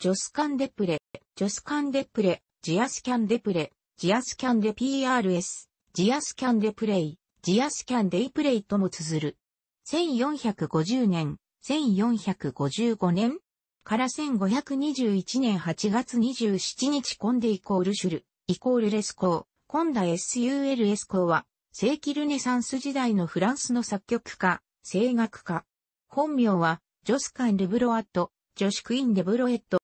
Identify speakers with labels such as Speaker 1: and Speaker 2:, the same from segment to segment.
Speaker 1: ジョスカンデプレ、ジョスカンデプレ、ジアスキャンデプレ、ジアスキャンデ PRS、ジアスキャンデプレイ、ジアスキャンデイプレイとも綴る。1450年、1455年から1521年8月27日コンデイコールシュル、イコールレスコー、コンダ SUL エスコーは、世紀ルネサンス時代のフランスの作曲家、声楽家。本名は、ジョスカン・ルブロアット、ジョシュクイン・デブロエット。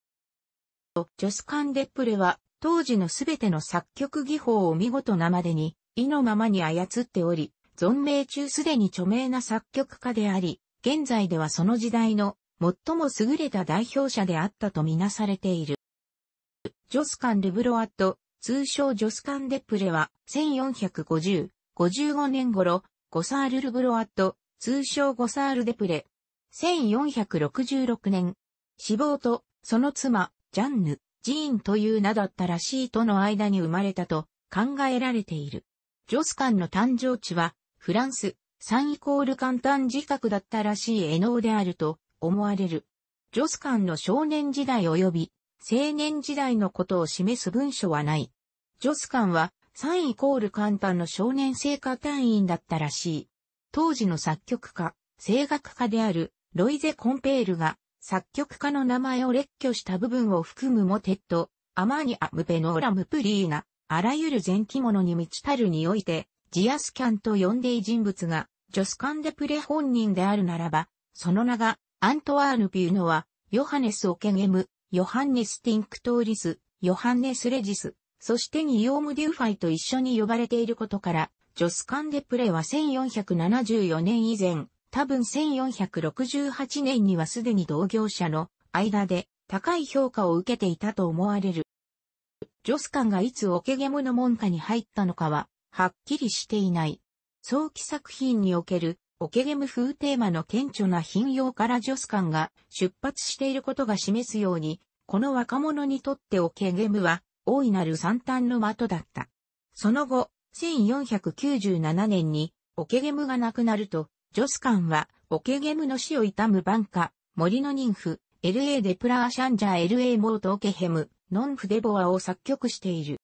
Speaker 1: ジョス・カンデップレは、当時のすべての作曲技法を見事なまでに、意のままに操っており、存命中すでに著名な作曲家であり、現在ではその時代の最も優れた代表者であったとみなされている。ジョスカン・ルブロアット、通称ジョスカン・デプレは、1450、55年頃、ゴサール・ルブロアット、通称ゴサール・デプレ。1466年、死亡と、その妻、ジャンヌ、ジーンという名だったらしいとの間に生まれたと考えられている。ジョスカンの誕生地は、フランス、サンイコール簡単自覚だったらしいエノーであると思われる。ジョスカンの少年時代及び青年時代のことを示す文書はない。ジョスカンはサンイコール簡単の少年聖歌隊員だったらしい。当時の作曲家、声楽家であるロイゼ・コンペールが作曲家の名前を列挙した部分を含むモテット、アマーニアムペノーラムプリーナ、あらゆる前期者に満ちたるにおいて、ジアスキャンと呼んでい人物が、ジョスカンデプレ本人であるならば、その名が、アントワーヌ・ピューノは、ヨハネス・オケゲム、ヨハンネス・ティンクトーリス、ヨハンネス・レジス、そしてニオーム・デューファイと一緒に呼ばれていることから、ジョスカンデプレは1474年以前、多分1468年にはすでに同業者の間で高い評価を受けていたと思われる。ジョスカンがいつ桶ゲムの門下に入ったのかは、はっきりしていない。早期作品における、桶ゲム風テーマの顕著な頻用からジョスカンが出発していることが示すように、この若者にとって桶ゲムは、大いなる三端の的だった。その後、1497年に、桶ゲムがなくなると、ジョスカンは、オケゲムの死を悼むンカ、森の人婦、LA デプラーシャンジャー LA モートオケヘム、ノンフデボアを作曲している。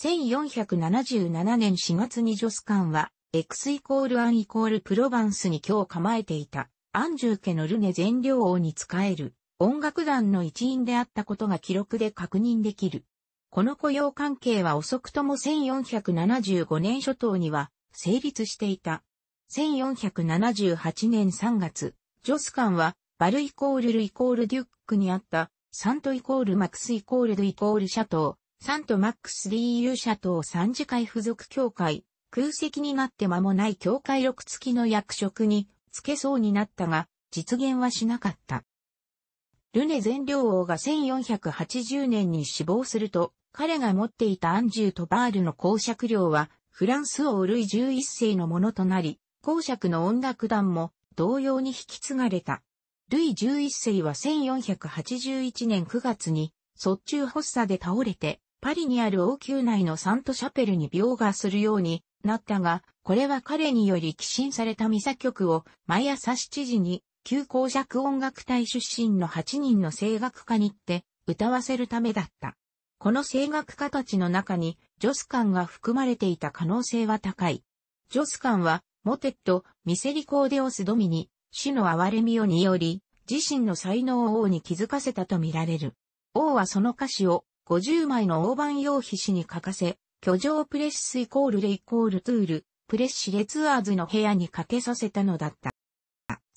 Speaker 1: 1477年4月にジョスカンは、X イコールアンイコールプロバンスに今日構えていた、アンジュー家のルネ全領王に仕える、音楽団の一員であったことが記録で確認できる。この雇用関係は遅くとも1475年初頭には成立していた。1478年3月、ジョスカンは、バルイコールルイコールデュックにあった、サントイコールマックスイコールドイコールシャトー、サントマックスーユーシャトー三次会付属協会、空席になって間もない協会録付きの役職につけそうになったが、実現はしなかった。ルネ全領王が1480年に死亡すると、彼が持っていたアンジュとバールの公爵領は、フランス王ルイ11世のものとなり、公爵の音楽団も同様に引き継がれた。ルイ11世は1481年9月に、卒中発作で倒れて、パリにある王宮内のサントシャペルに描画するようになったが、これは彼により寄進されたミサ曲を毎朝7時に、旧公爵音楽隊出身の8人の声楽家に行って歌わせるためだった。この声楽家たちの中に、ジョスカンが含まれていた可能性は高い。ジョスカンは、モテット、ミセリコーデオスドミニ、主の憐れみをにより、自身の才能を王に気づかせたとみられる。王はその歌詞を50枚の大判用皮紙に書かせ、居城プレッシスイコールレイコールトゥール、プレッシレツアーズの部屋にかけさせたのだった。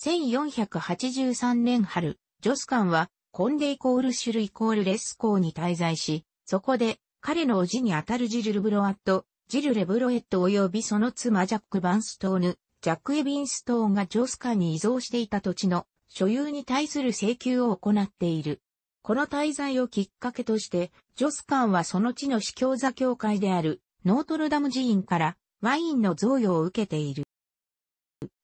Speaker 1: 1483年春、ジョスカンは、コンデイコールシュルイコールレスーに滞在し、そこで、彼の叔父にあたるジルル・ブロアット、ジル・レブロエット及びその妻ジャック・バンストーヌ、ジャック・エビンストーンがジョスカに依存していた土地の所有に対する請求を行っている。この滞在をきっかけとして、ジョスカンはその地の司教座教会であるノートルダム寺院からワインの贈与を受けている。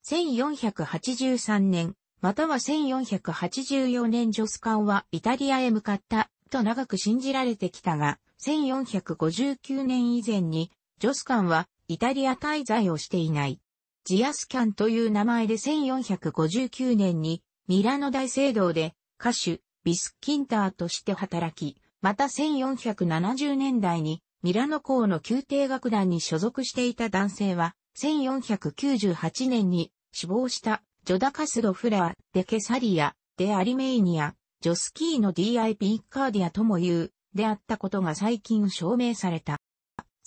Speaker 1: 1483年、または1484年ジョスカンはイタリアへ向かったと長く信じられてきたが、1459年以前にジョスカンはイタリア滞在をしていない。ジアスキャンという名前で1459年にミラノ大聖堂で歌手、ビスキンターとして働き、また1470年代にミラノ校の宮廷楽団に所属していた男性は、1498年に死亡したジョダカスド・フラー・デ・ケサリア・デ・アリメイニア、ジョスキーの DIP カーディアとも言う、であったことが最近証明された。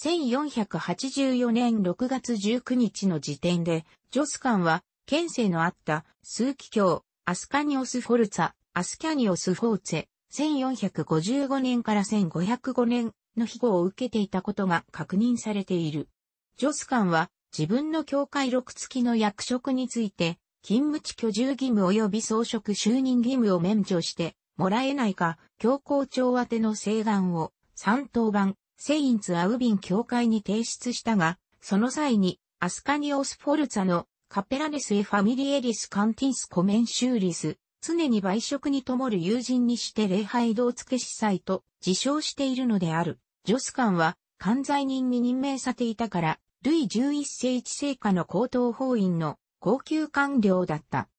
Speaker 1: 1484年6月19日の時点で、ジョスカンは、県政のあった数奇卿、アスカニオス・フォルツァ、アスキャニオス・フォーツェ、1455年から1505年の庇護を受けていたことが確認されている。ジョスカンは自分の教会録付きの役職について、勤務地居住義務及び装飾就任義務を免除して、もらえないか、教皇庁宛ての請願を、三等版、セインツ・アウビン教会に提出したが、その際に、アスカニオス・フォルツァのカペラネス・エ・ファミリエリス・カンティンス・コメンシューリス、常に売食に灯る友人にして礼拝堂付け司祭と自称しているのである。ジョスカンは、犯罪人に任命されていたから、ルイ11世一世下の高等法院の高級官僚だった。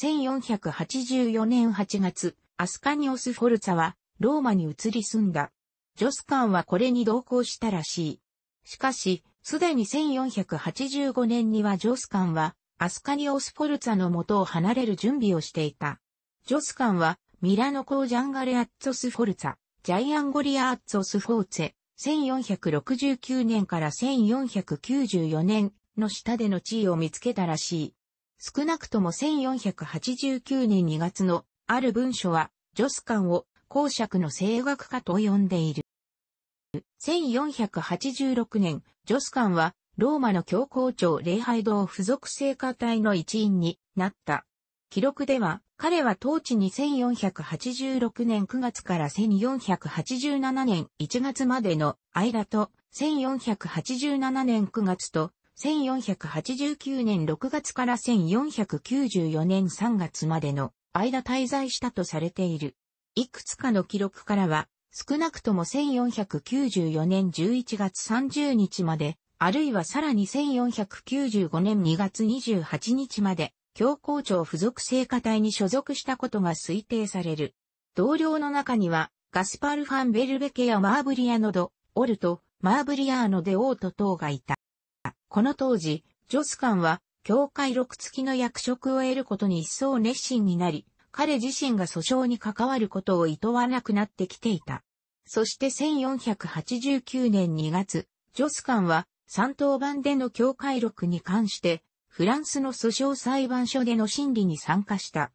Speaker 1: 1484年8月、アスカニオス・フォルツァは、ローマに移り住んだ。ジョスカンはこれに同行したらしい。しかし、すでに1485年にはジョスカンは、アスカニオスフォルツァの元を離れる準備をしていた。ジョスカンは、ミラノージャンガレアッツォスフォルツァ、ジャイアンゴリアアッツォスフォーツェ、1469年から1494年の下での地位を見つけたらしい。少なくとも1489年2月のある文書は、ジョスカンを公爵の声楽家と呼んでいる。1486年、ジョスカンは、ローマの教皇庁礼拝堂付属聖歌隊の一員になった。記録では、彼は当地に1486年9月から1487年1月までの間と、1487年9月と、1489年6月から1494年3月までの間滞在したとされている。いくつかの記録からは、少なくとも1494年11月30日まで、あるいはさらに1495年2月28日まで、教皇庁付属聖歌隊に所属したことが推定される。同僚の中には、ガスパル・ファン・ベルベケやマーブリアノド、オルト、マーブリアーノ・デ・オート等がいた。この当時、ジョスカンは、教会録付きの役職を得ることに一層熱心になり、彼自身が訴訟に関わることを厭わなくなってきていた。そして1489年2月、ジョスカンは三等版での教会録に関して、フランスの訴訟裁判所での審理に参加した。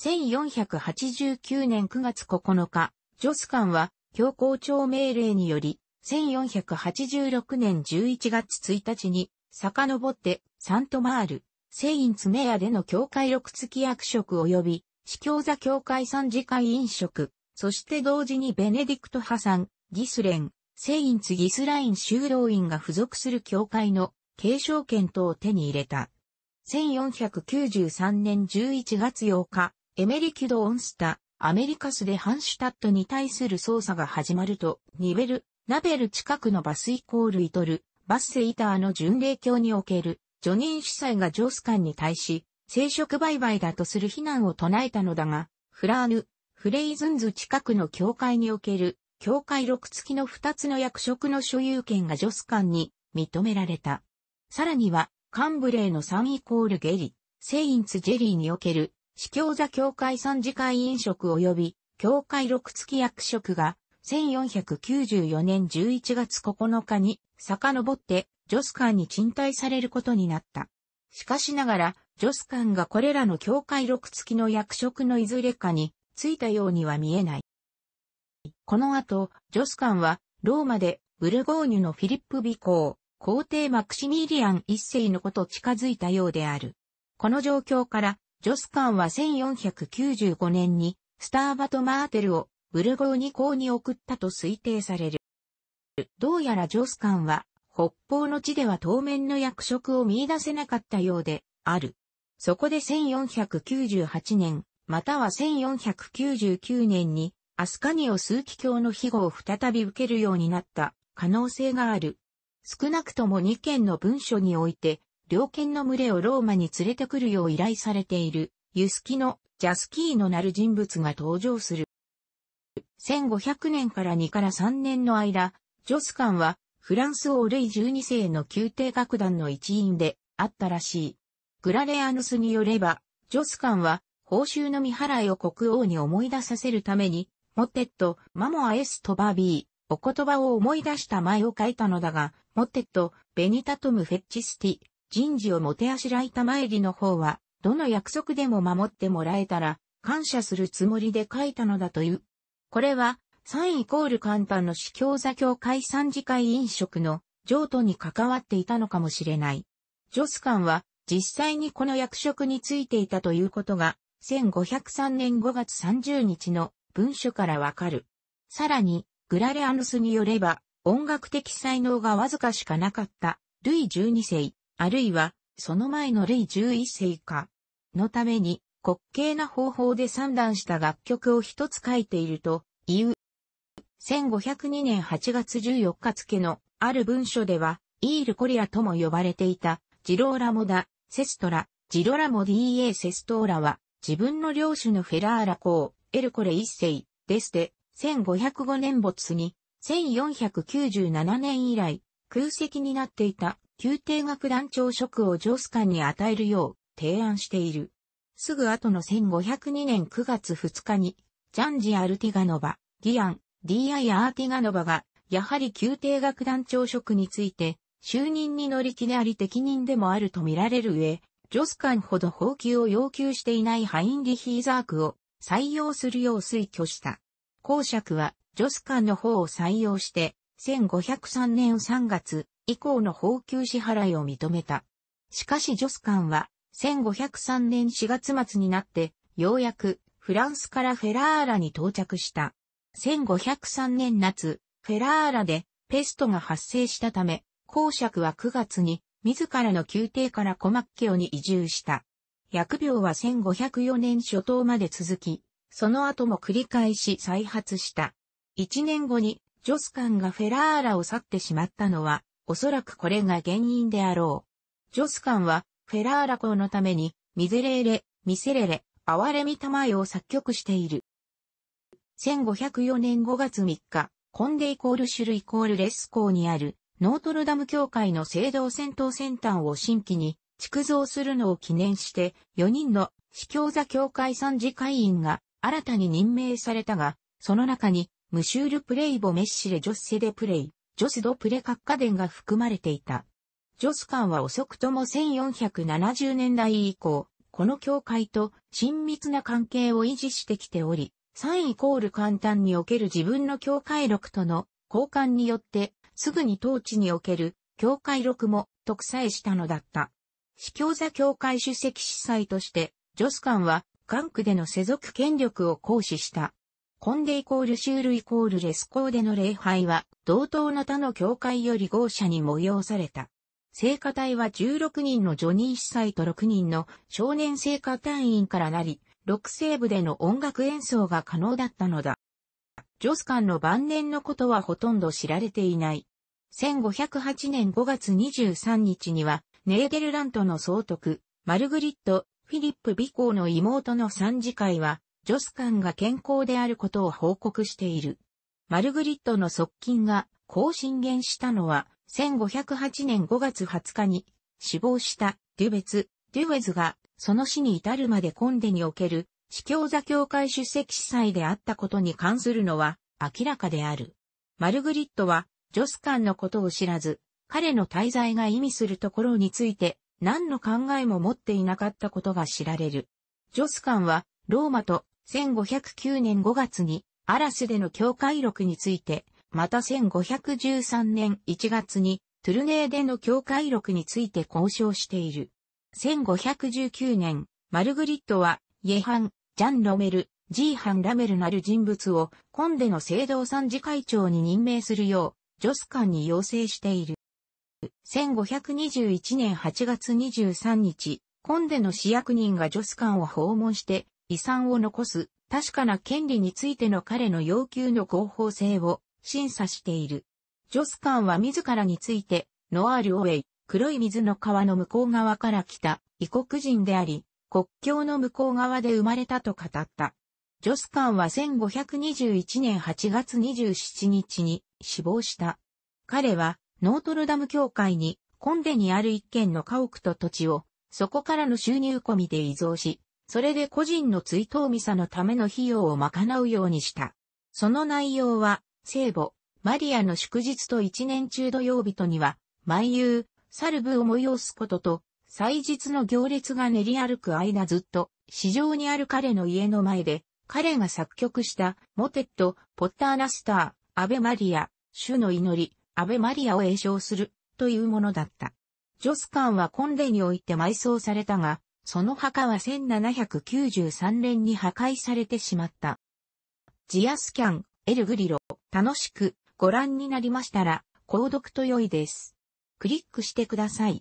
Speaker 1: 1489年9月9日、ジョスカンは教皇庁命令により、1486年11月1日に、遡って、サントマール、セインツメアでの境界録付き役職及び、司教座教会参事会飲食、そして同時にベネディクト派ん、ギスレン、セインツ・ギスライン修道院が付属する教会の継承権等を手に入れた。1493年11月8日、エメリキュド・オンスタ、アメリカスでハンシュタットに対する捜査が始まると、ニベル、ナベル近くのバスイコールイトル、バスセイターの巡礼教における、ジョニーがジョス館に対し、生殖売買だとする非難を唱えたのだが、フラーヌ、フレイズンズ近くの教会における、教会6付きの2つの役職の所有権がジョスカンに認められた。さらには、カンブレーの3イコールゲリ、セインツジェリーにおける、司教座教会3次会飲食及び、教会6付き役職が、1494年11月9日に遡って、ジョスカンに賃貸されることになった。しかしながら、ジョス官がこれらの教会録付きの役職のいずれかについたようには見えない。この後、ジョス官はローマでブルゴーニュのフィリップ美公、皇帝マクシミリアン一世のこと近づいたようである。この状況から、ジョス官は1495年にスターバト・マーテルをブルゴーニュ公に送ったと推定される。どうやらジョス官は北方の地では当面の役職を見出せなかったようである。そこで1498年、または1499年に、アスカニオ数奇教の庇護を再び受けるようになった可能性がある。少なくとも2件の文書において、両県の群れをローマに連れてくるよう依頼されている、ユスキのジャスキーのなる人物が登場する。1500年から2から3年の間、ジョスカンはフランス王ルイ12世の宮廷楽団の一員であったらしい。グラレアヌスによれば、ジョスカンは、報酬の未払いを国王に思い出させるために、モテット、マモアエストバービー、お言葉を思い出した前を書いたのだが、モテット、ベニタトムフェッチスティ、人事をもてあしらいた参りの方は、どの約束でも守ってもらえたら、感謝するつもりで書いたのだという。これは、3イコール簡単の司教座教会参事会飲食の譲渡に関わっていたのかもしれない。ジョスカンは、実際にこの役職についていたということが、1503年5月30日の文書からわかる。さらに、グラレアヌスによれば、音楽的才能がわずかしかなかった、ルイ12世、あるいは、その前のルイ11世か、のために、滑稽な方法で算段した楽曲を一つ書いていると、いう。1502年8月14日付の、ある文書では、イールコリアとも呼ばれていた、ジローラモダ、セストラ、ジロラモ DA セストーラは、自分の領主のフェラーラ公、エルコレ一世、デステ、1505年没に、1497年以来、空席になっていた宮廷学団長職をジ上ス官に与えるよう提案している。すぐ後の1502年9月2日に、ジャンジ・アルティガノバ、ギアン、D.I. アーティガノバが、やはり宮廷楽団長職について、就任に乗り気であり適任でもあると見られる上、ジョスカンほど放給を要求していないハインリヒーザークを採用するよう推挙した。公爵は、ジョスカンの方を採用して、1503年3月以降の放給支払いを認めた。しかしジョスカンは、1503年4月末になって、ようやくフランスからフェラーラに到着した。1503年夏、フェラーラでペストが発生したため、公爵は9月に、自らの宮廷からコマッケオに移住した。薬病は1504年初頭まで続き、その後も繰り返し再発した。1年後に、ジョスカンがフェラーラを去ってしまったのは、おそらくこれが原因であろう。ジョスカンは、フェラーラ公のために、ミゼレーレ、ミセレレ、哀れみたまえを作曲している。1504年5月3日、コンデイコールシュルイコールレス校にあるノートルダム教会の聖堂戦闘センターを新規に築造するのを記念して4人の司教座教会参事会員が新たに任命されたが、その中にムシュール・プレイボ・メッシレ・ジョス・セデ・プレイ、ジョス・ド・プレ・カッカデンが含まれていた。ジョス間は遅くとも1470年代以降、この教会と親密な関係を維持してきており、3イコール簡単における自分の教会録との交換によって、すぐに当地における教会録も特裁したのだった。司教座教会主席司祭として、ジョスカンは、関区での世俗権力を行使した。コンデイコールシュールイコールレスコーデの礼拝は、同等の他の教会より豪者に催された。聖歌隊は16人のジョニー司祭と6人の少年聖歌隊員からなり、6西部での音楽演奏が可能だったのだ。ジョスカンの晩年のことはほとんど知られていない。1508年5月23日には、ネーデルラントの総督、マルグリット・フィリップ・ビコーの妹の参事会は、ジョスカンが健康であることを報告している。マルグリットの側近が、こう進言したのは、1508年5月20日に、死亡したデュベツ、デュウェズが、その死に至るまでコンデにおける司教座教会出席司祭であったことに関するのは明らかである。マルグリットは、ジョスカンのことを知らず、彼の滞在が意味するところについて何の考えも持っていなかったことが知られる。ジョスカンは、ローマと1509年5月にアラスでの教会録について、また1513年1月にトゥルネーでの教会録について交渉している。1519年、マルグリットはイェハン、ジャン・ロメル、ジーハン・ラメルなる人物を、コンデの聖堂参事会長に任命するよう、ジョスカンに要請している。1521年8月23日、コンデの市役人がジョスカンを訪問して、遺産を残す、確かな権利についての彼の要求の合法性を審査している。ジョスカンは自らについて、ノアール・オウェイ、黒い水の川の向こう側から来た異国人であり、国境の向こう側で生まれたと語った。ジョスカンは1521年8月27日に死亡した。彼はノートルダム教会にコンデにある一軒の家屋と土地をそこからの収入込みで移贈し、それで個人の追悼ミサのための費用を賄うようにした。その内容は、聖母、マリアの祝日と一年中土曜日とには、毎夕、サルブを催すことと、祭日の行列が練り歩く間ずっと、市場にある彼の家の前で、彼が作曲した、モテット、ポッターナスター、アベマリア、主の祈り、アベマリアを詠唱する、というものだった。ジョスカンはコンデにおいて埋葬されたが、その墓は1793年に破壊されてしまった。ジアスキャン、エルグリロ、楽しくご覧になりましたら、購読と良いです。クリックしてください。